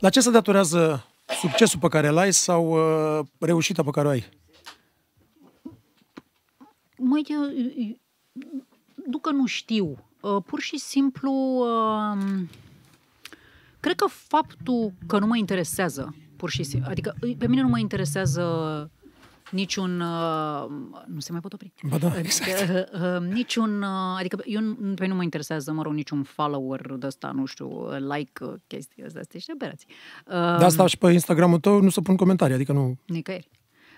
La ce se datorează succesul pe care îl ai sau uh, reușita pe care o ai? Măi, nu că nu știu. Uh, pur și simplu, uh, cred că faptul că nu mă interesează, pur și simplu, adică pe mine nu mă interesează niciun... Uh, nu se mai pot opri. Ba da, adică, exact. Uh, uh, niciun... Uh, adică eu, pe păi nu mă interesează, mă rog, niciun follower de ăsta, nu știu, like, uh, chestii ăsta, astea și aberații. Uh, de asta um, și pe Instagram-ul tău nu se pun comentarii, adică nu... Nicăieri.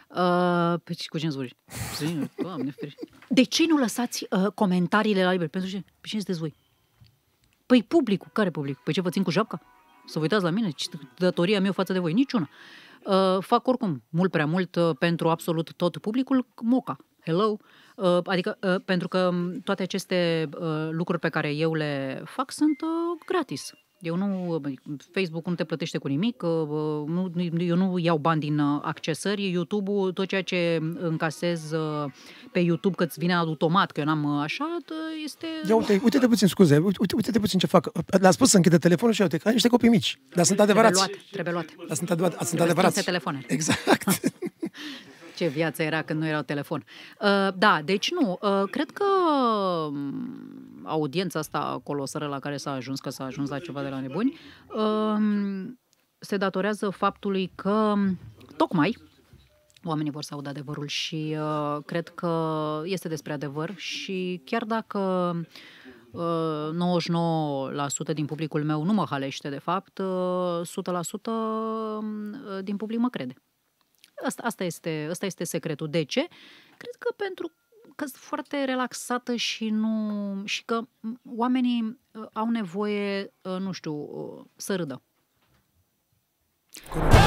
Uh, pe ce, cu cine zvori? Doamne, De ce nu lăsați uh, comentariile la liber? Pentru ce? Pe păi cine sunteți voi? Păi publicul. Care public? Păi ce, vă țin cu japca? Să vă uitați la mine? Ce datoria mea față de voi? Niciuna. Uh, Uh, fac oricum mult prea mult uh, pentru absolut tot publicul, moca. Hello! Uh, adică, pentru că um, toate aceste lucruri pe care eu le fac sunt gratis. Eu nu, Facebook nu te plătește cu nimic, uh, nu, eu nu iau bani din uh, accesări, YouTube-ul, tot ceea ce încasez uh, pe YouTube că îți vine automat, că eu n-am așa, este... Ia uite, uite-te puțin, scuze, uite, uite-te puțin ce fac. l a spus să închide telefonul și uite că ai niște copii mici, dar sunt adevărați. Trebuie luate, trebuie luate. Dar sunt, adevărat, sunt adevărați. telefoane. Exact. ce viață era când nu erau telefon. Da, deci nu, cred că um, audiența asta colosară la care s-a ajuns, că s-a ajuns la ceva de la nebuni, um, se datorează faptului că tocmai oamenii vor să audă adevărul și uh, cred că este despre adevăr și chiar dacă 99% uh, din publicul meu nu mă halește, de fapt, 100% uh, din public mă crede. Asta, asta, este, asta este secretul. De ce? Cred că pentru că sunt foarte relaxată și nu și că oamenii uh, au nevoie, uh, nu știu, uh, să râdă. Corect.